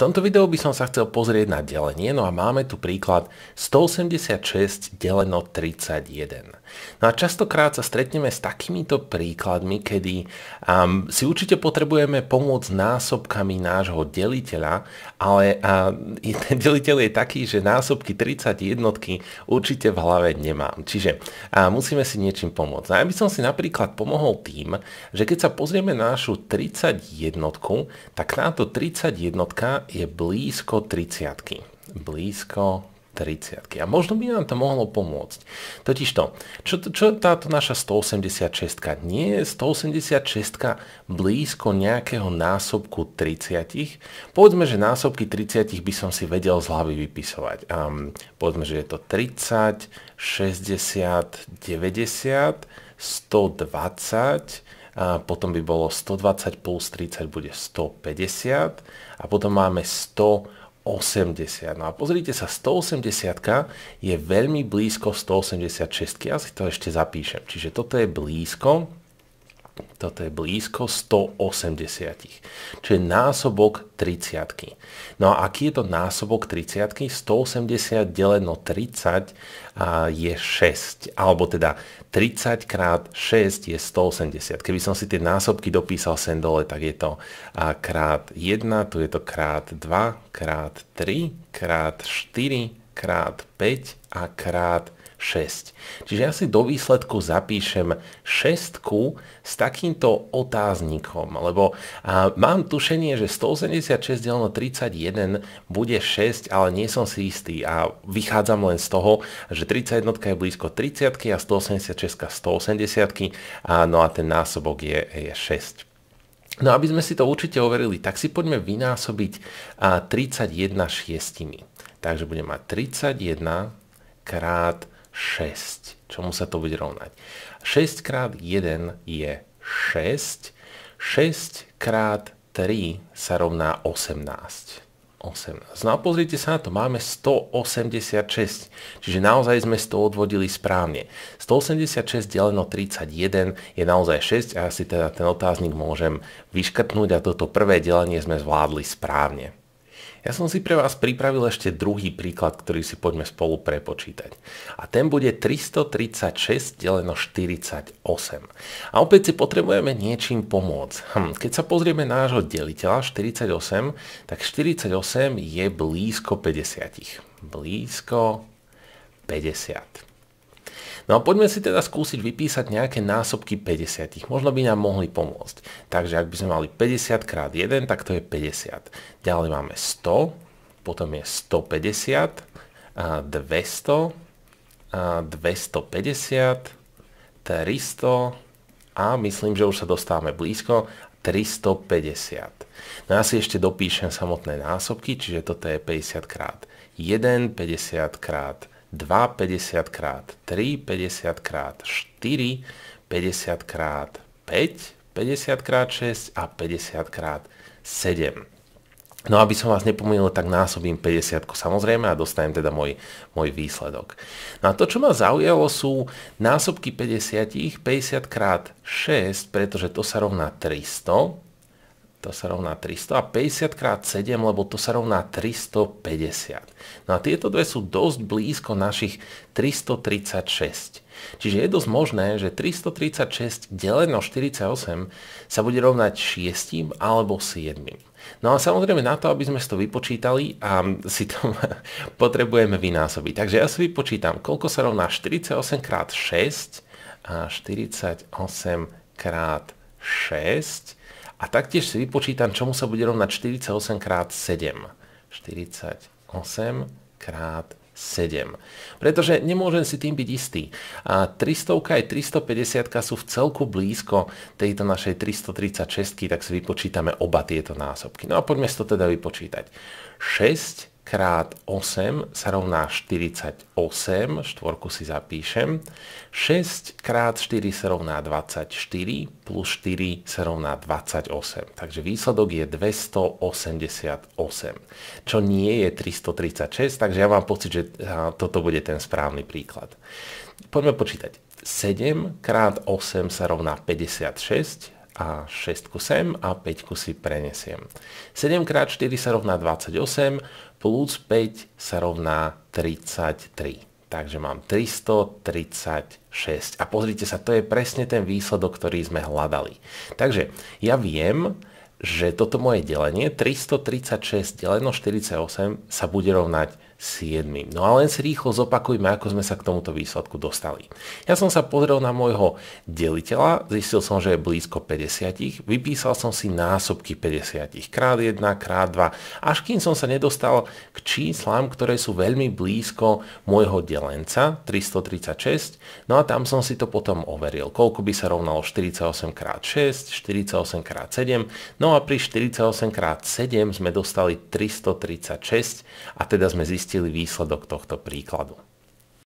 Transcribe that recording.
tomto videu by som sa chcel pozrieť na delenie, no a máme tu príklad 186 deleno 31. No a častokrát sa stretneme s takýmito príkladmi, kedy um, si určite potrebujeme pomôcť násobkami nášho deliteľa, ale uh, ten deliteľ je taký, že násobky 31 určite v hlave nemám. Čiže uh, musíme si niečím pomôcť. No ja by som si napríklad pomohol tým, že keď sa pozrieme na našu 31, tak táto 31 je blízko 30 Blízko 30 A možno by nám to mohlo pomôcť. Totižto, čo, čo táto naša 186 Nie je 186 blízko nejakého násobku 30 Povedzme, že násobky 30 by som si vedel z hlavy vypisovať. Um, povedzme, že je to 30, 60, 90, 120, a potom by bolo 120 plus 30 bude 150 a potom máme 180. No a pozrite sa, 180 je veľmi blízko 186. Ja si to ešte zapíšem. Čiže toto je blízko toto je blízko 180. Čo je násobok 30. No a aký je to násobok 30? 180 deleno 30 je 6. Alebo teda 30 krát 6 je 180. Keby som si tie násobky dopísal sem dole, tak je to krát 1, tu je to krát 2, krát 3, krát 4, krát 5 a krát 6. Čiže ja si do výsledku zapíšem 6 s takýmto otáznikom, lebo a, mám tušenie, že 186 deleno 31 bude 6, ale nie som si istý a vychádzam len z toho, že 31 je blízko 30 a 186 180 a, no a ten násobok je, je 6. No aby sme si to určite overili, tak si poďme vynásobiť a, 31 šiestimi. Takže budem mať 31 krát 6. Čomu sa to bude rovnať? 6 krát 1 je 6. 6 krát 3 sa rovná 18. 18. No a pozrite sa na to, máme 186, čiže naozaj sme to odvodili správne. 186 deleno 31 je naozaj 6 a ja si teda ten otáznik môžem vyškrtnúť a toto prvé delenie sme zvládli správne. Ja som si pre vás pripravil ešte druhý príklad, ktorý si poďme spolu prepočítať. A ten bude 336 deleno 48. A opäť si potrebujeme niečím pomôcť. Hm, keď sa pozrieme nášho deliteľa 48, tak 48 je blízko 50. Blízko 50. No a poďme si teda skúsiť vypísať nejaké násobky 50. Možno by nám mohli pomôcť. Takže ak by sme mali 50 krát 1, tak to je 50. Ďalej máme 100, potom je 150, 200, 250, 300 a myslím, že už sa dostávame blízko 350. No ja si ešte dopíšem samotné násobky, čiže toto je 50 krát 1, 50 krát 2 50 krát, 3 50 krát, 4 50 krát, 5 50 krát 6 a 50 krát 7. No aby som vás nepomýlil, tak násobím 50 samozrejme a dostanem teda môj, môj výsledok. No a to, čo ma zaujalo, sú násobky 50, 50 krát 6, pretože to sa rovná 300, to sa rovná 300 a 50 krát 7, lebo to sa rovná 350. No a tieto dve sú dosť blízko našich 336. Čiže je dosť možné, že 336 deleno 48 sa bude rovnať 6 alebo 7. No a samozrejme na to, aby sme si to vypočítali a si to potrebujeme vynásobiť. Takže ja si vypočítam, koľko sa rovná 48 krát 6 a 48 krát 6 a taktiež si vypočítam, čomu sa bude rovnať 48 krát 7. 48 krát 7. Pretože nemôžem si tým byť istý. A 300 aj 350 sú v celku blízko tejto našej 336, tak si vypočítame oba tieto násobky. No a poďme si to teda vypočítať. 6 krát 8 sa rovná 48, štvorku si zapíšem. 6 krát 4 sa rovná 24, plus 4 sa rovná 28. Takže výsledok je 288, čo nie je 336, takže ja mám pocit, že toto bude ten správny príklad. Poďme počítať. 7 krát 8 sa rovná 56, a 6 sem a 5 si prenesiem. 7x4 sa rovná 28, plus 5 sa rovná 33. Takže mám 336. A pozrite sa, to je presne ten výsledok, ktorý sme hľadali. Takže ja viem, že toto moje delenie 336 deleno 48 sa bude rovnať No a len si rýchlo zopakujme, ako sme sa k tomuto výsledku dostali. Ja som sa pozrel na môjho deliteľa, zistil som, že je blízko 50, vypísal som si násobky 50, krát 1, krát 2, až kým som sa nedostal k číslam, ktoré sú veľmi blízko môjho delenca, 336, no a tam som si to potom overil, koľko by sa rovnalo 48 krát 6, 48 krát 7, no a pri 48 krát 7 sme dostali 336 a teda sme zistili, zistili výsledok tohto príkladu.